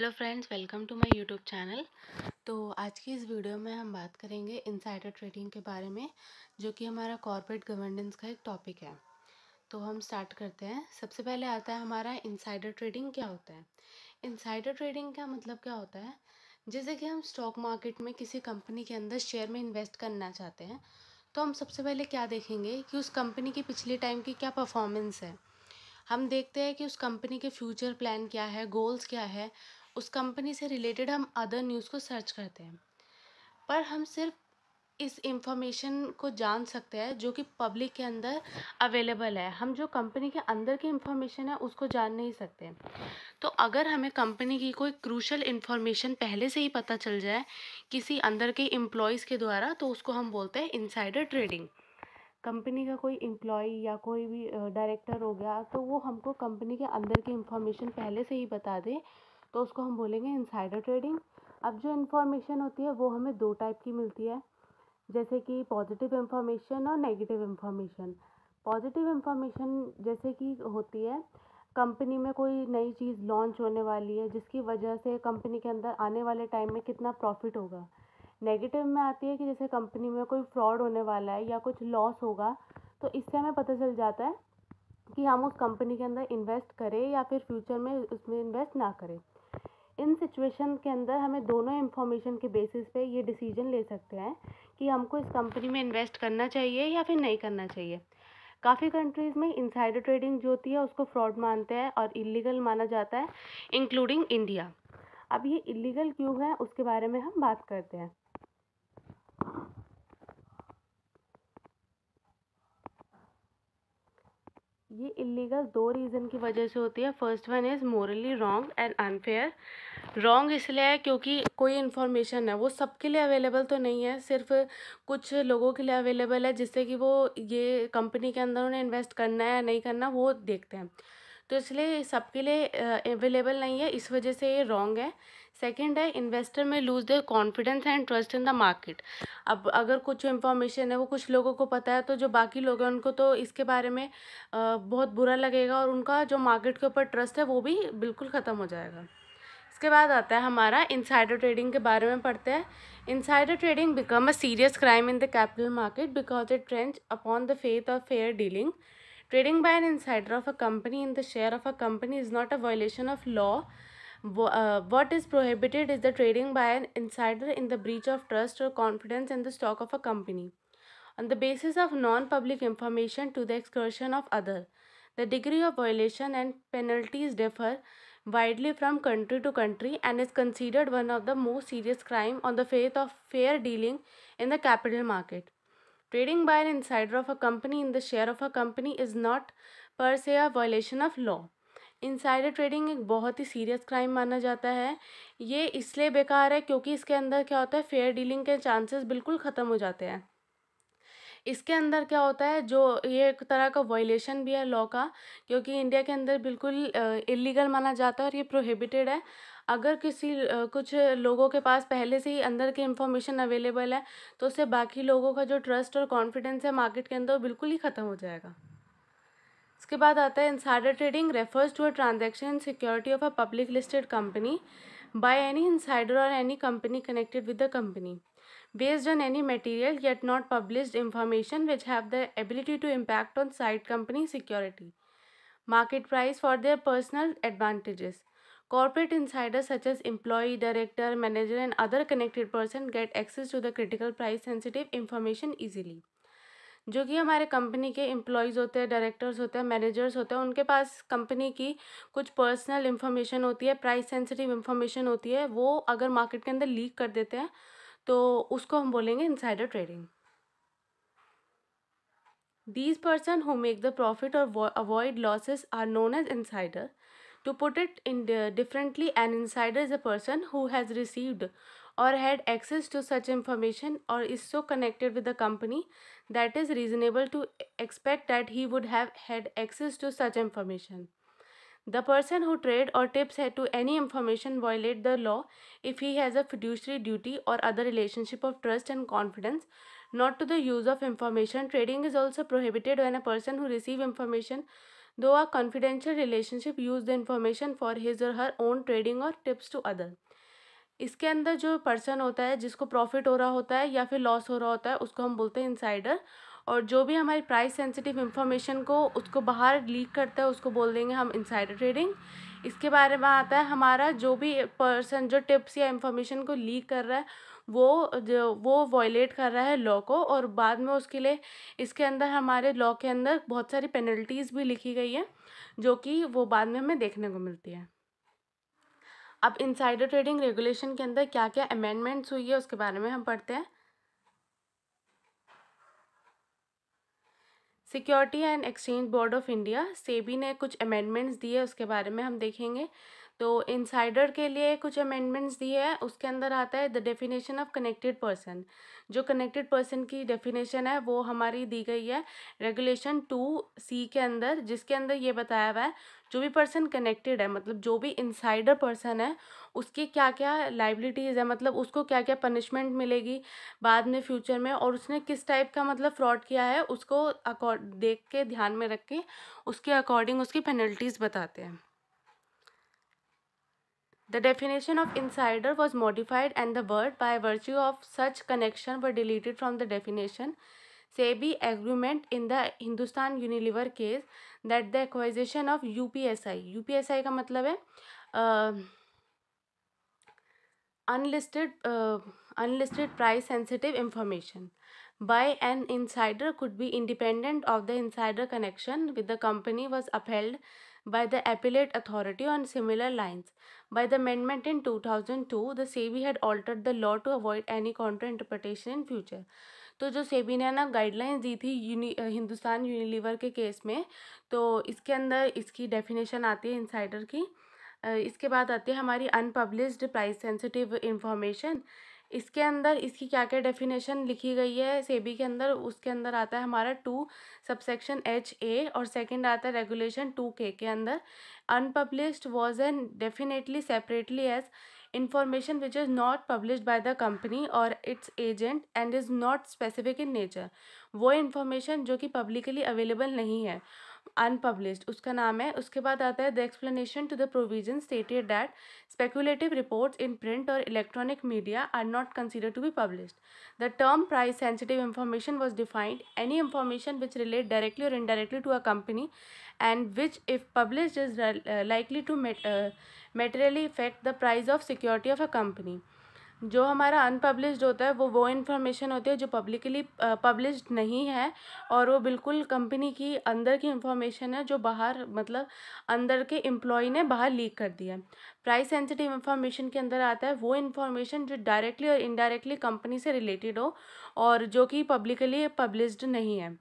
Hello friends welcome to my YouTube channel तो आज की इस वीडियो में हम बात करेंगे इनसाइडर ट्रेडिंग के बारे में जो कि हमारा कॉर्पोरेट गवर्नेंस का एक टॉपिक है तो हम स्टार्ट करते हैं सबसे पहले आता है हमारा इनसाइडर ट्रेडिंग क्या होता है इनसाइडर ट्रेडिंग का मतलब क्या होता है जैसे कि हम स्टॉक मार्केट में किसी कंपनी के अंदर शेयर में इन्वेस्ट करना चाहते हैं तो हम सबसे पहले क्या देखेंगे कि उस कंपनी की पिछले टाइम की क्या परफॉर्मेंस है हम देखते हैं कि उस कंपनी के फ्यूचर प्लान क्या है गोल्स क्या है उस कंपनी से रिलेटेड हम अदर न्यूज़ को सर्च करते हैं पर हम सिर्फ इस इंफॉर्मेशन को जान सकते हैं जो कि पब्लिक के अंदर अवेलेबल है हम जो कंपनी के अंदर की इंफॉर्मेशन है उसको जान नहीं सकते तो अगर हमें कंपनी की कोई क्रूशल इंफॉर्मेशन पहले से ही पता चल जाए किसी अंदर के एम्प्लॉयज़ के द्वारा तो उसको हम बोलते हैं इनसाइडर ट्रेडिंग कंपनी का कोई एम्प्लॉय या कोई भी डायरेक्टर हो गया तो वो हमको कंपनी के अंदर की इंफॉर्मेशन पहले से ही बता दे तो उसको हम बोलेंगे इनसाइडर ट्रेडिंग अब जो इन्फॉर्मेशन होती है वो हमें दो टाइप की मिलती है जैसे कि पॉजिटिव इन्फॉर्मेशन और नेगेटिव इन्फॉर्मेशन पॉजिटिव इन्फॉर्मेशन जैसे कि होती है कंपनी में कोई नई चीज़ लॉन्च होने वाली है जिसकी वजह से कंपनी के अंदर आने वाले टाइम में कितना प्रॉफिट होगा नेगेटिव में आती है कि जैसे कंपनी में कोई फ्रॉड होने वाला है या कुछ लॉस होगा तो इससे हमें पता चल जाता है कि हम उस कंपनी के अंदर इन्वेस्ट करें या फिर फ्यूचर में उसमें इन्वेस्ट ना करें इन सिचुएशन के अंदर हमें दोनों इन्फॉर्मेशन के बेसिस पे ये डिसीजन ले सकते हैं कि हमको इस कंपनी में इन्वेस्ट करना चाहिए या फिर नहीं करना चाहिए काफ़ी कंट्रीज़ में इंसाइडर ट्रेडिंग जो होती है उसको फ्रॉड मानते हैं और इलीगल माना जाता है इंक्लूडिंग इंडिया अब ये इलीगल क्यों है उसके बारे में हम बात करते हैं ये इलीगल दो रीज़न की वजह से होती है first one is morally wrong and unfair wrong इसलिए है क्योंकि कोई इन्फॉर्मेशन है वो सबके लिए अवेलेबल तो नहीं है सिर्फ कुछ लोगों के लिए अवेलेबल है जिससे कि वो ये कंपनी के अंदर उन्हें इन्वेस्ट करना है या नहीं करना वो देखते हैं तो इसलिए सबके लिए अवेलेबल नहीं है इस वजह से ये रॉन्ग है सेकेंड है इन्वेस्टर में lose their confidence and trust in the market अब अगर कुछ इन्फॉर्मेशन है वो कुछ लोगों को पता है तो जो बाकी लोग हैं उनको तो इसके बारे में बहुत बुरा लगेगा और उनका जो मार्केट के ऊपर ट्रस्ट है वो भी बिल्कुल ख़त्म हो जाएगा इसके बाद आता है हमारा इंसाइडर ट्रेडिंग के बारे में पढ़ते हैं insider trading become a serious crime in the capital market because it trench upon the faith of fair dealing trading by an insider of a company in the share of a company is not a violation of law Uh, what is prohibited is the trading by an insider in the breach of trust or confidence in the stock of a company on the basis of non-public information to the excursion of other. The degree of violation and penalties differ widely from country to country and is considered one of the most serious crime on the faith of fair dealing in the capital market. Trading by an insider of a company in the share of a company is not per se a violation of law. Insider trading एक बहुत ही serious crime माना जाता है ये इसलिए बेकार है क्योंकि इसके अंदर क्या होता है फेयर डीलिंग के चांसेस बिल्कुल ख़त्म हो जाते हैं इसके अंदर क्या होता है जो ये एक तरह का वॉयलेशन भी है लॉ का क्योंकि इंडिया के अंदर बिल्कुल इलीगल माना जाता है और ये प्रोहिबिटेड है अगर किसी कुछ लोगों के पास पहले से ही अंदर की इन्फॉर्मेशन अवेलेबल है तो उससे बाकी लोगों का जो ट्रस्ट और कॉन्फिडेंस है मार्केट के अंदर बिल्कुल ही ख़त्म हो जाएगा इसके बाद आता है insider trading refers to a transaction in security of a public listed company by any insider और any company connected with the company based on any material yet not published information which have the ability to impact on side company security market price for their personal advantages corporate insider such as employee director manager and other connected person get access to the critical price sensitive information easily जो कि हमारे company के employees होते हैं directors होते हैं managers होते हैं उनके पास कंपनी की कुछ पर्सनल इन्फॉर्मेशन होती है प्राइस सेंसिटिव इन्फॉर्मेशन होती है वो अगर मार्केट के अंदर लीक कर देते हैं तो उसको हम बोलेंगे insider trading these person who make the profit और avoid losses are known as insider to put it in differently an insider is a person who has received or had access to such information or is so connected with the company that is reasonable to expect that he would have had access to such information. The person who trade or tips to any information violate the law if he has a fiduciary duty or other relationship of trust and confidence not to the use of information. Trading is also prohibited when a person who receive information though a confidential relationship use the information for his or her own trading or tips to other. इसके अंदर जो person होता है जिसको profit हो रहा होता है या फिर लॉस हो रहा होता है उसको हम बोलते हैं इनसाइडर और जो भी हमारी प्राइस सेंसिटिव इन्फॉर्मेशन को उसको बाहर लीक करता है उसको बोल देंगे हम इनसाइडर ट्रेडिंग इसके बारे में आता है हमारा जो भी पर्सन जो टिप्स या इन्फॉर्मेशन को लीक कर रहा है वो जो वो वॉयलेट कर रहा है लॉ को और बाद में उसके लिए इसके अंदर हमारे लॉ के अंदर बहुत सारी पेनल्टीज़ भी लिखी गई है जो कि वो बाद में हमें देखने को मिलती है अब इनसाइडर ट्रेडिंग रेगुलेशन के अंदर क्या क्या अमेंडमेंट्स हुई है उसके बारे में हम पढ़ते हैं security and exchange board of India SEBI ने कुछ अमेंडमेंट्स दिए उसके बारे में हम देखेंगे तो इनसाइडर के लिए कुछ अमेंडमेंट्स दिए हैं उसके अंदर आता है the definition of connected person जो कनेक्टेड पर्सन की डेफिनेशन है वो हमारी दी गई है रेगुलेशन टू सी के अंदर जिसके अंदर ये बताया हुआ है जो भी पर्सन कनेक्टेड है मतलब जो भी इंसाइडर पर्सन है उसकी क्या क्या लाइबिलिटीज़ है मतलब उसको क्या क्या पनिशमेंट मिलेगी बाद में फ्यूचर में और उसने किस टाइप का मतलब फ्रॉड किया है उसको अकॉर्ड देख के ध्यान में रख के उसके अकॉर्डिंग उसकी पेनल्टीज़ बताते हैं The definition of insider was modified and the word by virtue of such connection were deleted from the definition SEBI agreement in the Hindustan Unilever case that the acquisition of U P S I U P S I का मतलब है unlisted unlisted price sensitive information by an insider could be independent of the insider connection with the company was upheld by the appellate authority on similar lines by the amendment in 2002 the sebi had altered the law to avoid any counter interpretation in future तो जो सेबी ने ना guidelines दी थी यूनि Hindustan Unilever के case में तो इसके अंदर इसकी डेफिनेशन आती है इंसाइडर की इसके बाद आती है हमारी अनपब्लिश्ड प्राइस सेंसिटिव इंफॉर्मेशन इसके अंदर इसकी क्या क्या डेफिनेशन लिखी गई है सेबी के अंदर उसके अंदर आता है हमारा टू सबसेक्शन एच ए और सेकंड आता है रेगुलेशन टू के के अंदर unpublished was an definitely separately as information which is not published by the company और its agent and is not specific in nature वो information जो कि publicly available नहीं है अनपब्लिश्ड उसका नाम है उसके बाद आता है the explanation to the provision stated that speculative reports in print और electronic media are not consider to be published the term price sensitive information was defined any information which relate directly और indirectly to a company and which if published is likely to materially effect the price of security of a company जो हमारा unpublished होता है वो वो information होती है जो पब्लिकली पब्लिश्ड नहीं है और वो बिल्कुल कंपनी की अंदर की इन्फॉर्मेशन है जो बाहर मतलब अंदर के एम्प्लॉय ने बाहर लीक कर दिया प्राइस सेंसिटिव इन्फॉर्मेशन के अंदर आता है वो इन्फॉर्मेशन जो डायरेक्टली और इनडायरेक्टली कंपनी से रिलेटेड हो और जो कि पब्लिकली पब्लिश्ड नहीं है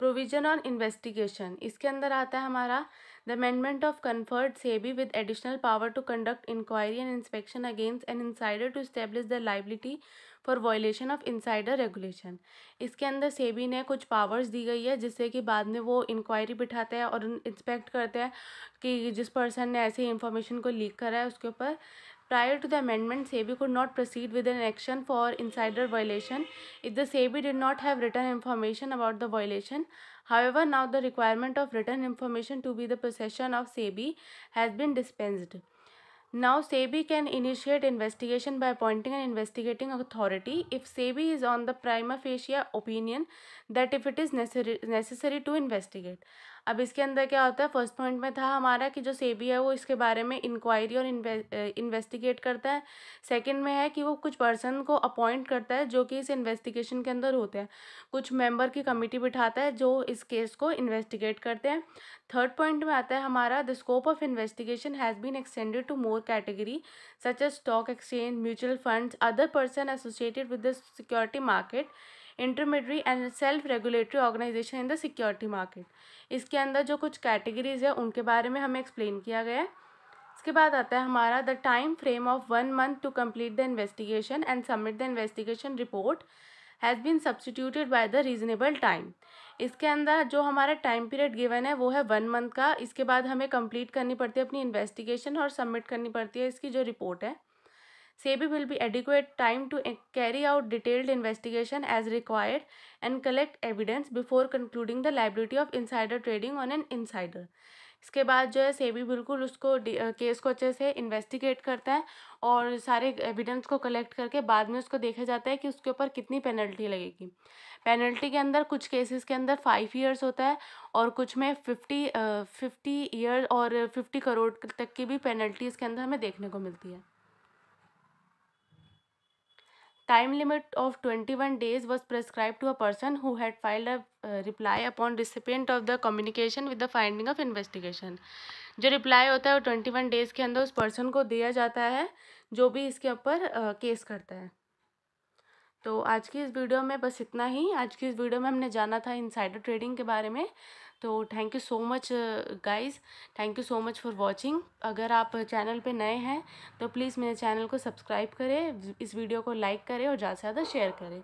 प्रोविजन ऑन इन्वेस्टिगेशन इसके अंदर आता है हमारा the amendment of conferred SEBI with additional power to conduct inquiry and inspection against an insider to establish the liability for violation of insider regulation इसके अंदर सेबी ने कुछ पावर्स दी गई है जिससे कि बाद में वो इंक्वायरी बिठाते हैं और इंस्पेक्ट करते हैं कि जिस पर्सन ने ऐसे इंफॉर्मेशन को लीक करा है उसके ऊपर Prior to the amendment, SEBI could not proceed with an action for insider violation if the SEBI did not have written information about the violation. However, now the requirement of written information to be the possession of SEBI has been dispensed. Now SEBI can initiate investigation by appointing an investigating authority if SEBI is on the prima facie opinion that if it is necessary to investigate. अब इसके अंदर क्या होता है first point में था हमारा कि जो सेबी है वो इसके बारे में इंक्वायरी और इन्वेस्टिगेट करता है सेकंड में है कि वो कुछ पर्सन को अपॉइंट करता है जो कि इस इन्वेस्टिगेशन के अंदर होते हैं कुछ मेंबर की कमेटी बिठाता है जो इस केस को इन्वेस्टिगेट करते हैं थर्ड पॉइंट में आता है हमारा the scope of investigation has been extended to more category such as stock exchange mutual funds other person associated with the security market intermediary and self regulatory organisation in the security market इसके अंदर जो कुछ categories है उनके बारे में हमें explain किया गया है इसके बाद आता है हमारा the time frame of one month to complete the investigation and submit the investigation report has been substituted by the reasonable time इसके अंदर जो हमारा टाइम पीरियड गिवन है वो है वन मंथ का इसके बाद हमें कंप्लीट करनी पड़ती है अपनी इन्वेस्टिगेशन और सबमिट करनी पड़ती है इसकी जो रिपोर्ट है SEBI will be adequate time to carry out detailed investigation as required and collect evidence before concluding the liability of insider trading on an insider इसके बाद जो है सेबी बिल्कुल उसको केस को अच्छे से इन्वेस्टिगेट करता है और सारे एविडेंस को कलेक्ट करके बाद में उसको देखा जाता है कि उसके ऊपर कितनी पेनल्टी लगेगी पेनल्टी के अंदर कुछ केसेस के अंदर फाइव इयर्स होता है और कुछ में फिफ्टी फिफ्टी ईयर और फिफ्टी करोड़ तक की भी पेनल्टी इसके अंदर हमें देखने को मिलती है time limit of 21 days was prescribed to a person who had filed a uh, reply upon recipient of the communication with the finding of investigation जो रिप्लाई होता है वो ट्वेंटी वन डेज़ के अंदर उस पर्सन को दिया जाता है जो भी इसके ऊपर केस करता है तो आज की इस वीडियो में बस इतना ही आज की इस वीडियो में हमने जाना था इनसाइडर ट्रेडिंग के बारे में तो thank you so much guys thank you so much for watching अगर आप चैनल पे नए हैं तो प्लीज़ मेरे चैनल को सब्सक्राइब करें इस वीडियो को लाइक करें और ज़्यादा से ज़्यादा शेयर करें